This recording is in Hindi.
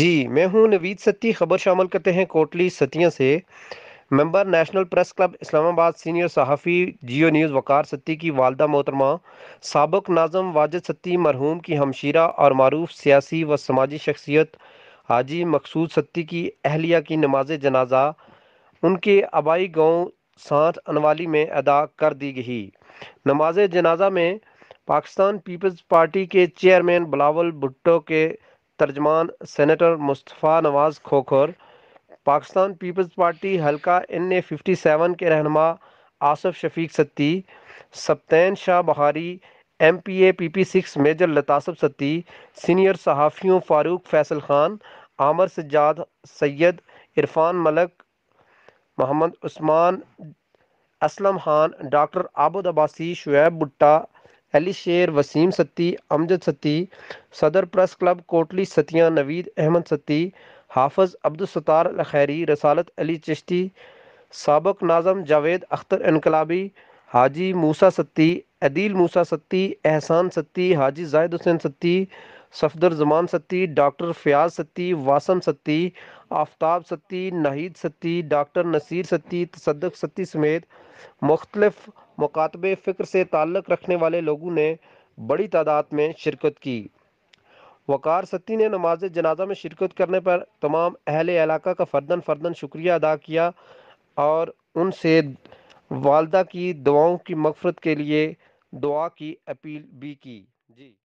जी मैं हूं नवीद सत्ती खबर शामिल करते हैं कोटली सतिया से member national press club Islamabad senior सहाफ़ी जियो न्यूज़ वकार सत्ती की वालदा मोहतरमा सबक नाजम वाजिद सत्ती मरहूम की हमशीरा और मरूफ सियासी व समाजी शख्सियत हाजी मकसूद सत्ती की अहलिया की नमाज जनाजा उनके आबाई गांव सांठ अनवाली में अदा कर दी गई नमाज जनाजा में पाकिस्तान पीपल्स पार्टी के चेयरमैन बलावल भुट्टो के तर्जमान senator Mustafa Nawaz Khokhar Pakistan Peoples Party हलका एन ए फिफ्टी सेवन के रहनमा Asif Shafiq Satti Sibtain Shah Bahari M P A P P six major लतासफ सत्ती सीनियर सहाफ़ियों फ़ारूक फैसल ख़ान आमर सज्जाद सैयद इरफान मलक मोहम्मद उस्मान असलम खान डॉक्टर आबुद अबासी शुएब भुट्टा अली शेर वसीम सत्ती अमजद सत्ती सदर प्रेस क्लब कोटली सतियाँ नवीद अहमद सत्ती हाफज अब्दुलसतार खैरी रसालत अली चिश्ती सबक नाजम जावेद अख्तर इनकलाबी हाजी मूसा सत्ती अदील मूसा सत्ती एहसान सत्ती हाजी जाहिद हुसैन सत्ती सफदर जमान सत्ती डॉक्टर फयाज सत्ती वासम सत्ती आफ्ताब सत्ती नाहिद सत्ती डॉक्टर नसीर सत्ती तसदक सत्ती समेत मुख्तलफ़ मकातब फ़िक्र से ताल्लक़ रखने वाले लोगों ने बड़ी तादाद में शिरकत की वकार सत्ती ने नमाज जनाजा में शिरकत करने पर तमाम अहल इलाका का फर्दन फर्दन शुक्रिया अदा किया और उनसे वालदा की दुआओं की मफरत के लिए दुआ की अपील भी की जी